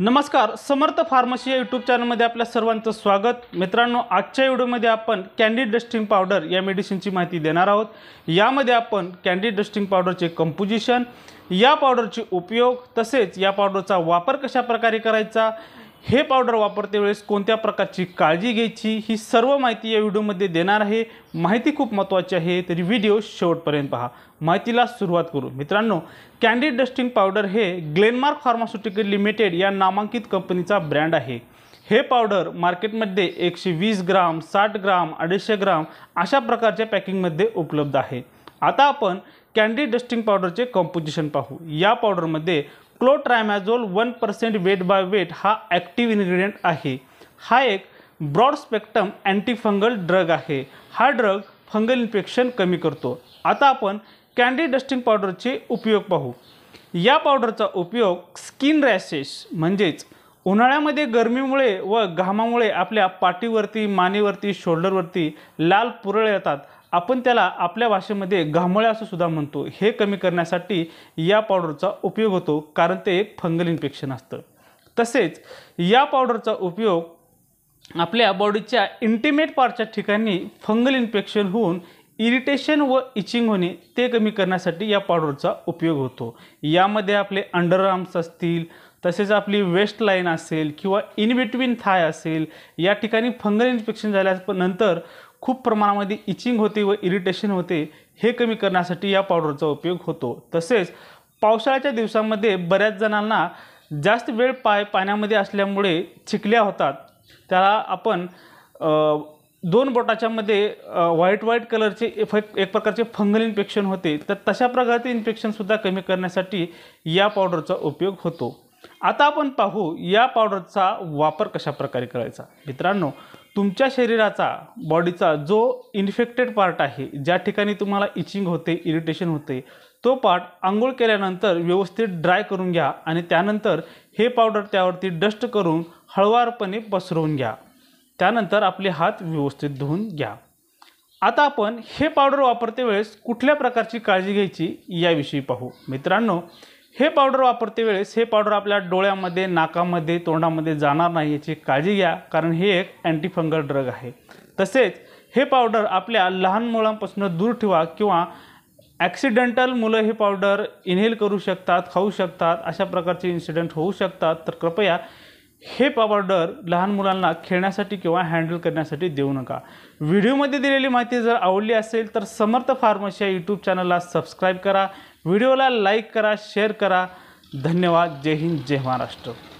नमस्कार समर्थ फार्मसी या यूट्यूब चॅनलमध्ये आपल्या सर्वांचं स्वागत मित्रांनो आजच्या व्हिडिओमध्ये आपण कॅन्डीड डस्टिंग पावडर या मेडिसिनची माहिती देणार आहोत यामध्ये आपण कॅन्डीड डस्टिंग पावडरचे कंपोजिशन या पावडरचे उपयोग तसेच या पावडरचा वापर कशा प्रकारे करायचा हे पावडर वापरते वेळेस कोणत्या प्रकारची काळजी घ्यायची ही सर्व माहिती या व्हिडिओमध्ये देणार आहे माहिती खूप महत्त्वाची आहे तरी व्हिडिओ शेवटपर्यंत पहा माहितीला सुरुवात करू मित्रांनो कॅन्डी डस्टिंग पावडर हे ग्लेनमार्क फार्मास्युटिकल लिमिटेड या नामांकित कंपनीचा ब्रँड आहे हे पावडर मार्केटमध्ये एकशे वीस ग्राम साठ ग्राम अडीचशे ग्राम अशा प्रकारच्या पॅकिंगमध्ये उपलब्ध आहे आता आपण कॅन्डी डस्टिंग पावडरचे कॉम्पोजिशन पाहू या पावडरमध्ये clotrimazole one percent weight by weight हा ॲक्टिव्ह इन्ग्रेडियंट आहे हा एक ब्रॉड स्पेक्ट्रम अँटीफंगल ड्रग आहे हा ड्रग फंगल इन्फेक्शन कमी करतो आता आपण कॅन्डी डस्टिंग पावडरचे उपयोग पाहू या पावडरचा उपयोग स्किन रॅशेस म्हणजेच उन्हाळ्यामध्ये गरमीमुळे व घामामुळे आपल्या पाठीवरती मानेवरती शोल्डरवरती लाल पुरळ येतात आपण त्याला आपल्या भाषेमध्ये घामोळ्या असं सुद्धा म्हणतो हे कमी करण्यासाठी या पावडरचा उपयोग होतो कारण ते एक फंगल इन्फेक्शन असतं तसेच या पावडरचा उपयोग आपल्या बॉडीच्या इंटिमेट पार्टच्या ठिकाणी फंगल इन्फेक्शन होऊन इरिटेशन व इचिंग होणे ते कमी करण्यासाठी या पावडरचा उपयोग होतो यामध्ये आपले अंडर आर्म्स असतील तसेच आपली वेस्ट लाईन असेल किंवा इन बिटवीन थाय असेल या ठिकाणी फंगल इन्फेक्शन झाल्यानंतर खूप प्रमाणामध्ये इचिंग होते व इरिटेशन होते हे कमी करण्यासाठी या पावडरचा उपयोग होतो तसेच पावसाळ्याच्या दिवसामध्ये बऱ्याच जणांना जास्त वेळ पाय पाण्यामध्ये असल्यामुळे चिकल्या होतात त्याला आपण दोन बोटाच्यामध्ये व्हाईट व्हाईट कलरचे एक प्रकारचे फंगल इन्फेक्शन होते तर तशा प्रकारचे इन्फेक्शनसुद्धा कमी करण्यासाठी या पावडरचा उपयोग होतो आता आपण पाहू या पावडरचा वापर कशाप्रकारे करायचा मित्रांनो तुमच्या शरीराचा बॉडीचा जो इन्फेक्टेड पार्ट आहे ज्या ठिकाणी तुम्हाला इचिंग होते इरिटेशन होते तो पार्ट आंघोळ केल्यानंतर व्यवस्थित ड्राय करून घ्या आणि त्यानंतर हे पावडर त्यावरती डस्ट करून हळवारपणे पसरवून घ्या त्यानंतर आपले हात व्यवस्थित धुवून घ्या आता आपण हे पावडर वापरते वेळेस कुठल्या प्रकारची काळजी घ्यायची याविषयी पाहू मित्रांनो हे पावडर वापरते वेळेस हे पावडर आपल्या डोळ्यामध्ये नाकामध्ये तोंडामध्ये जाणार नाही याची काळजी घ्या कारण हे एक अँटीफंगल ड्रग आहे तसेच हे पावडर आपल्या लहान मुलांपासून दूर ठेवा किंवा ॲक्सिडेंटल मुलं हे पावडर इन्हेल करू शकतात खाऊ शकतात अशा प्रकारचे इन्सिडेंट होऊ शकतात तर कृपया हे पावडर लहान मुलांना खेळण्यासाठी किंवा हँडल करण्यासाठी देऊ नका व्हिडिओमध्ये दिलेली माहिती जर आवडली असेल तर समर्थ फार्मसी या यूट्यूब चॅनलला सबस्क्राईब करा व्हिडिओला लाईक करा शेअर करा धन्यवाद जय हिंद जय महाराष्ट्र